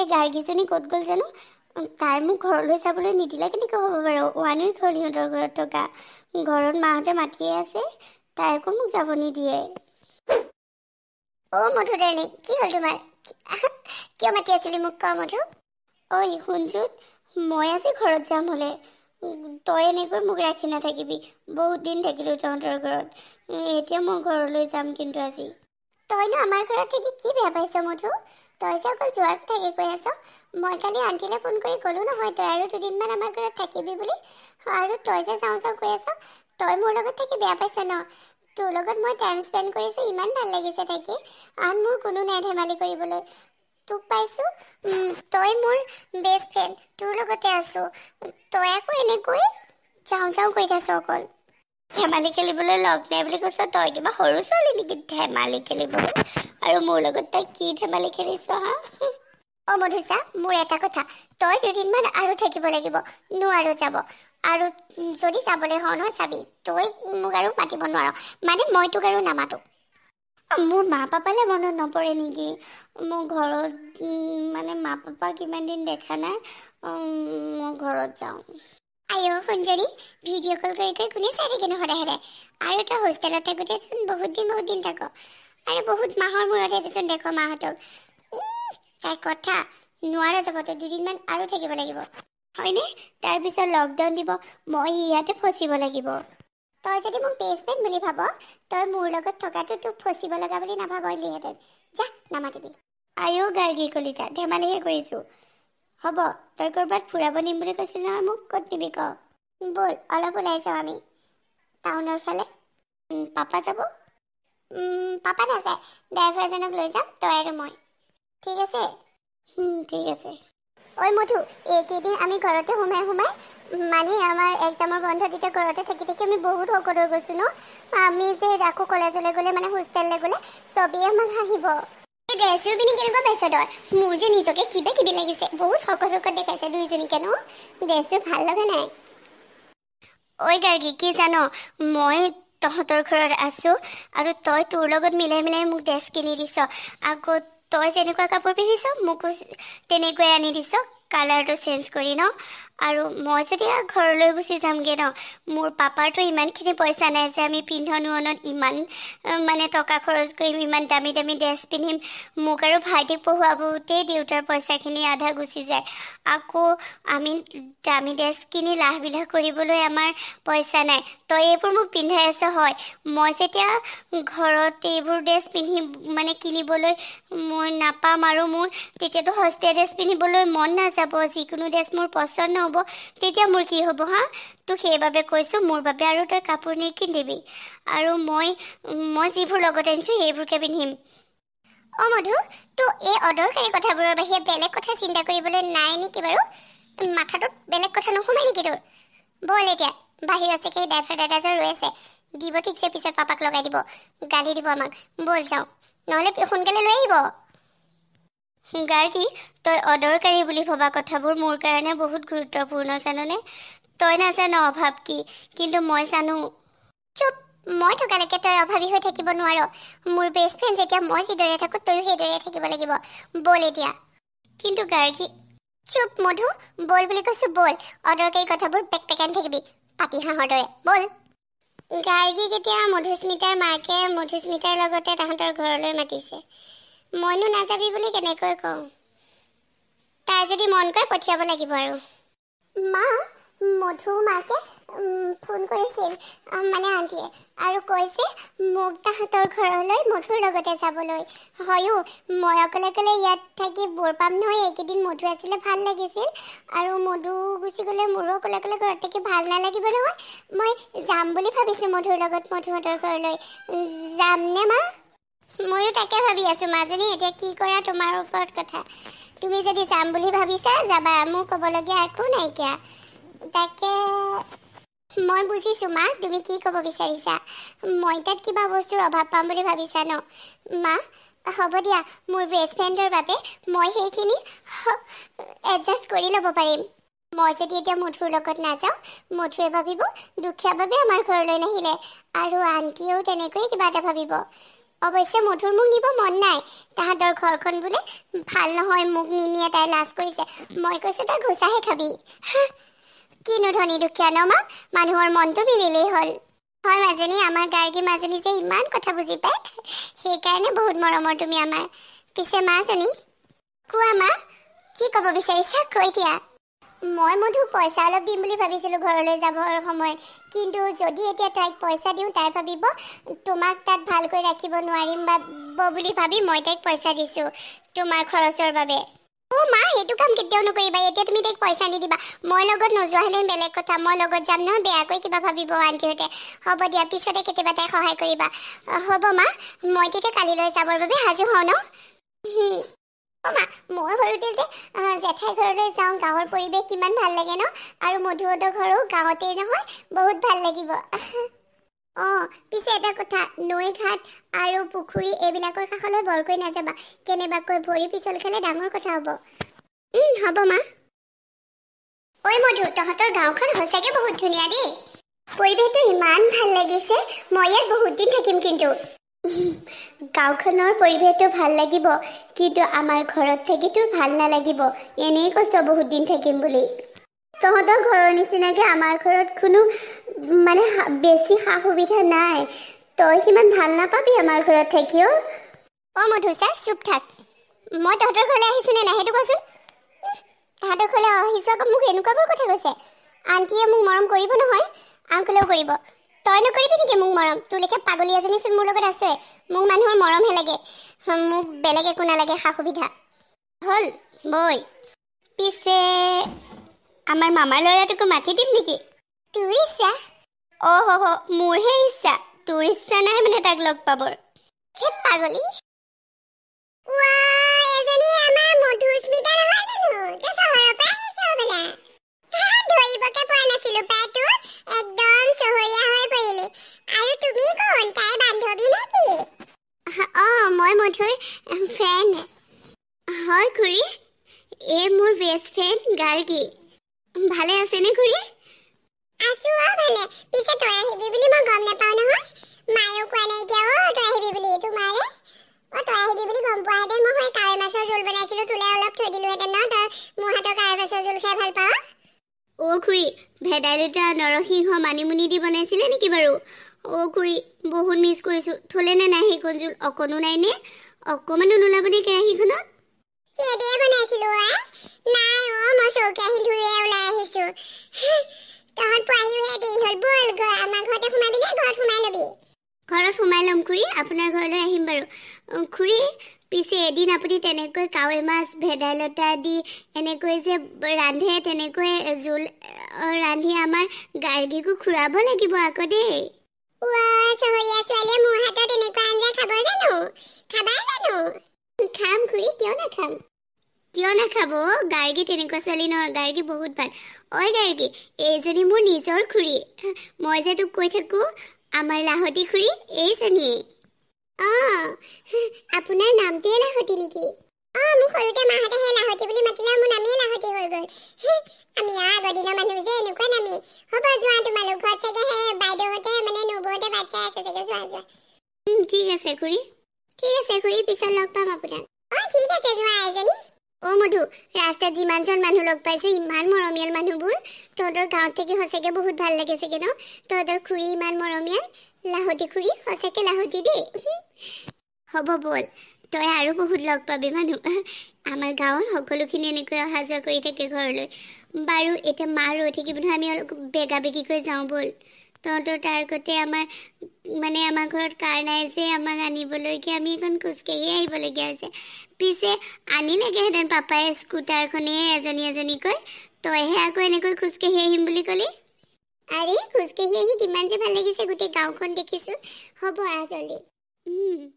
এই গাৰ্গীজনী ক'ত গ'ল জানো তাই মোক ঘৰলৈ যাবলৈ নিদিলে কেনেকৈ হ'ব বাৰু ওৱান উইক হ'ল সিহঁতৰ ঘৰত থকা ঘৰত মাহঁতে মাতিয়ে আছে তাই আকৌ মোক যাব নিদিয়ে অ' মধু দাৰ্লি কি হ'ল তোমাৰ কিয় মাতি আছিলি মোক কোৱা মধু ঐ শুনচোন মই আজি ঘৰত যাম হ'লে তই এনেকৈ মোক ৰাখি নাথাকিবি বহুত দিন থাকিলো তহঁতৰ ঘৰত এতিয়া মই ঘৰলৈ যাম কিন্তু আজি তই ন আমাৰ ঘৰত থাকি কি বেয়া পাইছ মধু তই যে অকল যোৱাৰ কথা একে কৈ আছ মই কালি আণ্টিলৈ ফোন কৰি গ'লো নহয় তই আৰু দুদিনমান আমাৰ ঘৰত থাকিবি বুলি আৰু তই যে যাওঁ যাওঁ কৈ আছ তই মোৰ লগত থাকি বেয়া পাইছ ন তোৰ লগত মই টাইম স্পেণ্ড কৰিছোঁ ইমান ভাল লাগিছে থাকি আন মোৰ কোনো নাই ধেমালি কৰিবলৈ তোক পাইছোঁ তই মোৰ বেষ্ট ফ্ৰেণ্ড তোৰ লগতে আছোঁ তই আকৌ এনেকৈ যাওঁ যাওঁ কৈ থাকোঁ অকল ধেমালি খেলিবলৈ লগ নাই বুলি কৈছ তই কিবা সৰু ছোৱালী নেকি ধেমালি খেলিবলৈ আৰু মোৰ লগত তই কি ধেমালি খেলিছ হা অ মধুচা মোৰ এটা কথা তই দুদিনমান আৰু থাকিব লাগিব নোৱাৰো যাব আৰু যদি যাবলৈ হওঁ নহয় চাবি তই মোক আৰু মাতিব নোৱাৰ মানে মই তোক আৰু নামাতো মোৰ মা পাপালৈ মনত নপৰে নেকি মোৰ ঘৰত মানে মা পাপাক ইমান দিন দেখা নাই মই ঘৰত যাওঁ আইঅ সঞ্জনী ভিডিঅ' কল কৰি কৰি কোনে চাই থাকেনো সদায় সদায় আৰু তই হোষ্টেলত থাকোঁতেচোন বহুত দিন বহুত দিন থাক আৰু বহুত মাহৰ মূৰতহে দেচোন দেখ মাহঁতক তাইৰ কথা নোৱাৰে যাব তই দুদিনমান আৰু থাকিব লাগিব হয়নে তাৰপিছত লকডাউন দিব মই ইয়াতে ফচিব লাগিব তই যদি মোক পেচমেণ্ট বুলি ভাব তই মোৰ লগত থকাটো তোক ফচিব লগা বুলি নাভাব ইহঁতে যা নামাতিবি আইঅ' গাৰ্গী কলিজা ধেমালিহে কৰিছোঁ হ'ব তই ক'ৰবাত ফুৰাব নিম বুলি কৈছিল নহয় মোক ক'ত নিবি ক ব'ল অলপ ওলাই যাওঁ আমি টাউনৰ ফালে পাপা যাব পাপা নাযায় ড্ৰাইভাৰজনক লৈ যাম তই আৰু মই ঠিক আছে ঠিক আছে ঐ মধু এইকেইদিন আমি ঘৰতে সোমাই সোমাই মানে আমাৰ এক্সামৰ বন্ধ তেতিয়া ঘৰতে থাকি থাকি আমি বহুত শকত হৈ গৈছোঁ ন আমি যে ৰাখোঁ কলেজলৈ গ'লে মানে হোষ্টেললৈ গ'লে চবেই আমাক হাঁহিব ড্ৰেছযোৰ পিন্ধি কেনেকুৱা পাইছে তই মোৰ যে নিজকে কিবা কিবি লাগিছে বহুত শকত শকত দেখাইছে দুইজনীকে ন ড্ৰেছযোৰ ভাল লগা নাই ঐ গাৰ্গী কি জান মই তহঁতৰ ঘৰত আছো আৰু তই তোৰ লগত মিলাই মিলাই মোক ড্ৰেছ কিনি দিছ আকৌ তই যেনেকুৱা কাপোৰ পিন্ধিছ মোকো তেনেকৈ আনি দিছ কালাৰটো চেঞ্জ কৰি ন আৰু মই যদি ঘৰলৈ গুচি যামগৈ ন মোৰ পাপাৰতো ইমানখিনি পইচা নাই যে আমি পিন্ধন উৰণত ইমান মানে টকা খৰচ কৰিম ইমান দামী দামী ড্ৰেছ পিন্ধিম মোক আৰু ভাইটিক পঢ়োৱাবতেই দেউতাৰ পইচাখিনি আধা গুচি যায় আকৌ আমি দামী ড্ৰেছ কিনি লাহ বিলাহ কৰিবলৈ আমাৰ পইচা নাই তই এইবোৰ মোক পিন্ধাই আছে হয় মই যেতিয়া ঘৰত এইবোৰ ড্ৰেছ পিন্ধি মানে কিনিবলৈ মই নাপাম আৰু মোৰ তেতিয়াতো সস্তীয়া ড্ৰেছ পিন্ধিবলৈ মন নাযাব যিকোনো ড্ৰেছ মোৰ পচন্দ নহয় হ'ব তেতিয়া মোৰ কি হ'ব হা তো সেইবাবে কৈছোঁ মোৰ বাবে আৰু তই কাপোৰ নিকিনিবি আৰু মই মই যিবোৰ লগত আনিছো সেইবোৰকে পিন্ধিম অ মধু তোৰ এই অদৰকাৰী কথাবোৰৰ বাহিৰে বেলেগ কথা চিন্তা কৰিবলৈ নাই নেকি বাৰু মাথাটোত বেলেগ কথা নোসোমায় নেকি তোৰ ব'ল এতিয়া বাহিৰত চাগে ড্ৰাইভাৰ দাদাজন ৰৈ আছে দিব ঠিকছে পিছত পাপাক লগাই দিব গালি দিব আমাক ব'ল যাওঁ নহ'লে সোনকালে লৈ আহিব গাৰ্গি তই অদৰকাৰী বুলি ভবা কথাবোৰ মোৰ কাৰণে বহুত গুৰুত্বপূৰ্ণ জাননে তই নাজান অভাৱ কি কিন্তু মই জানো চুপ মই থকালৈকে তই অভাৱী হৈ থাকিব নোৱাৰ মোৰ বেষ্ট ফ্ৰেণ্ড যেতিয়া মই যিদৰে থাকো তয়ো সেইদৰে থাকিব লাগিব বল এতিয়া কিন্তু গাৰ্গি চুপ মধু বল বুলি কৈছো বল অদৰকাৰী কথাবোৰ পেক পেকাই থাকিবি হাঁহৰ দৰে বল গাৰ্গী এতিয়া মধুস্মিতাৰ মাকে মধুস্মিতাৰ লগতে তাহাঁতৰ ঘৰলৈ মাতিছে মইনো নাযাবি বুলি কেনেকৈ কওঁ তাই যদি মন কৰে পঠিয়াব লাগিব আৰু মা মধু মাকে ফোন কৰিছিল মানে আণ্টিয়ে আৰু কৈছে মোক তাহাঁতৰ ঘৰলৈ মধুৰ লগতে যাবলৈ হয়ো মই অকলে অকলে ইয়াত থাকি বৰ পাম নহয় এইকেইদিন মধু আছিলে ভাল লাগিছিল আৰু মধু গুচি গ'লে মোৰো অকলে অকলে ঘৰত থাকি ভাল নালাগিব নহয় মই যাম বুলি ভাবিছোঁ মধুৰ লগত মধুহঁতৰ ঘৰলৈ যামনে মা ময়ো তাকে ভাবি আছো মাজনী এতিয়া কি কৰা তোমাৰ ওপৰত কথা তুমি যদি যাম বুলি ভাবিছা যাবা মোৰ ক'বলগীয়া একো নাইকিয়া তাকে মই বুজিছোঁ মা তুমি কি ক'ব বিচাৰিছা মই তাত কিবা বস্তুৰ অভাৱ পাম বুলি ভাবিছা ন মা হ'ব দিয়া মোৰ বেষ্ট ফ্ৰেণ্ডৰ বাবে মই সেইখিনি এডজাষ্ট কৰি ল'ব পাৰিম মই যদি এতিয়া মধুৰ লগত নাযাওঁ মধুৱে ভাবিব দুখীয়া বাবে আমাৰ ঘৰলৈ নাহিলে আৰু আণ্টিয়েও তেনেকৈয়ে কিবা এটা ভাবিব অৱশ্যে মধুৰ মোক নিব মন নাই তাহাঁতৰ ঘৰখন বোলে ভাল নহয় মোক নিনিয়ে তাই লাজ কৰিছে মই কৈছো তই ঘোচাহে খাবি কিনো ধনী দুখীয়া ন মা মানুহৰ মনটো মিলিলেই হ'ল হয় মাজনী আমাৰ গাৰ্গী মাজনী যে ইমান কথা বুজি পায় সেইকাৰণে বহুত মৰমৰ তুমি আমাৰ পিছে মাজনী কোৱা মা কি ক'ব বিচাৰিছা কৈ দিয়া মই মধু পইচা অলপ দিম বুলি ভাবিছিলোঁ ঘৰলৈ যাবৰ সময়ত কিন্তু যদি এতিয়া তাইক পইচা দিওঁ তাই ভাবিব তোমাক তাত ভালকৈ ৰাখিব নোৱাৰিম বা বুলি ভাবি মই তাইক পইচা দিছোঁ তোমাৰ খৰচৰ বাবে অ' মা সেইটো কাম কেতিয়াও নকৰিবা এতিয়া তুমি তাইক পইচা নিদিবা মই লগত নোযোৱা হ'লে বেলেগ কথা মই লগত যাম নহয় বেয়াকৈ কিবা ভাবিব আণ্টিহঁতে হ'ব দিয়া পিছতে কেতিয়াবা তাইক সহায় কৰিবা হ'ব মা মই তেতিয়া কালিলৈ যাবৰ বাবে সাজু হওঁ ন মা মই সৰুতে যে জেঠাই ঘৰলৈ যাওঁ গাঁৱৰ পৰিৱেশ কিমান ভাল লাগে ন আৰু মধুহঁতৰ ঘৰো গাঁৱতেই নহয় বহুত ভাল লাগিব অঁ পিছে এটা কথা নৈ ঘাট আৰু পুখুৰী এইবিলাকৰ কাষলৈ বৰকৈ নাযাবা কেনেবাকৈ ভৰি পিছল খালে ডাঙৰ কথা হ'ব হ'ব মা ঐ মধু তহঁতৰ গাঁওখন সঁচাকৈ বহুত ধুনীয়া দেই পৰিৱেশটো ইমান ভাল লাগিছে মই ইয়াত বহুত দিন থাকিম কিন্তু গাঁওখনৰ পৰিৱেশটো ভাল লাগিব কিন্তু আমাৰ ঘৰত থাকিতো ভাল নালাগিব এনেই কৈছ বহুত দিন থাকিম বুলি তহঁতৰ ঘৰৰ নিচিনাকে আমাৰ ঘৰত কোনো মানে বেছি সা সুবিধা নাই তই সিমান ভাল নাপাবি আমাৰ ঘৰত থাকিও অ মধুচা চুপ থাক মই তহঁতৰ ঘৰলৈ আহিছো নে নাই সেইটো কচোন তহঁতৰ ঘৰলৈ আহিছোঁ আকৌ মোক এনেকুৱাবোৰ কথা কৈছে আনকিয়ে মোক মৰম কৰিব নহয় আংকলেও কৰিব তই নকৰিবি নেকি মোক মৰম তোৰ লেখীয়া পাগলী এজনীচোন মোৰ লগত আছে মোক মানুহৰ মৰমহে লাগে মোক বেলেগ একো নালাগে সা সুবিধা হ'ল বৈ পিছে আমাৰ মামাৰ ল'ৰাটোকো মাতি দিম নেকি তোৰ ইচ্ছা অহ হ মোৰহে ইচ্ছা তোৰ ইচ্ছা নাই মানে তাক লগ পাবৰ হে পাগলী দেউতা নৰসিংহ মানিমুনি দি বনাইছিলে নেকি বাৰু অ' খুৰি বহুত মিছ কৰিছোঁ থলে নে নাই সেইখন জোল অকণো নাই নে অকণমানো নোলাব নে কেৰাহীখনত ঘৰত সোমাই ল'ম খুৰী আপোনাৰ ঘৰলৈ আহিম বাৰু খুৰী পিছে এদিন আপুনি তেনেকৈ কাৱৈ মাছ ভেদাইলতা দি এনেকৈ যে ৰান্ধে তেনেকৈ জোল ৰান্ধি আমাৰ গাৰ্গীকো খুৰাব লাগিব আকৌ দেই এইজনী মোৰ নিজৰ খুৰী মই যে তোক কৈ থাকো আমাৰ লাহতী খুৰী এইজনী আপোনাৰ নামটোৱে লাহতি নেকি অঁ মোক সৰুতে মাহঁতেহে লাহতি বুলি মাতিলে মোৰ নামেই লাহতি হৈ গ'ল আমি আগৰ দিনৰ মানুহ যে এনেকুৱা নামি হ'ব যোৱা তোমালোক ঘৰত চাগে সেই বাইদেউহঁতে মানে নবৌহঁতে বাট চাই আছে চাগে যোৱা যোৱা ঠিক আছে খুৰী ঠিক আছে খুৰী পিছত লগ পাম আপোনাক অঁ ঠিক আছে যোৱা এজনী অ' মধু ৰাস্তাত যিমানজন মানুহ লগ পাইছোঁ ইমান মৰমীয়াল মানুহবোৰ তহঁতৰ গাঁৱত থাকি সঁচাকৈ বহুত ভাল লাগে চাগে ন তহঁতৰ খুৰী ইমান মৰমীয়াল লাহতি খুৰী সঁচাকে লাহতি দেই হ'ব বল তই আৰু বহুত লগ পাবি মানুহ আমাৰ গাঁৱত সকলোখিনি এনেকৈ অহা যোৱা কৰি থাকে ঘৰলৈ বাৰু এতিয়া মা ৰৈ থাকিব নহয় আমি অলপ বেগা বেগিকৈ যাওঁ ব'ল তহঁতৰ তাৰ আগতে আমাৰ মানে আমাৰ ঘৰত কাৰ নাই যে আমাক আনিবলৈকে আমি এখন খোজকাঢ়ি আহিবলগীয়া হৈছে পিছে আনিলেগেহেঁতেন পাপাই স্কুটাৰখনেই এজনী এজনীকৈ তইহে আকৌ এনেকৈ খোজকাঢ়ি আহিম বুলি ক'লি আৰে খোজকাঢ়ি আহি কিমান যে ভাল লাগিছে গোটেই গাঁওখন দেখিছো হ'ব আজলৈ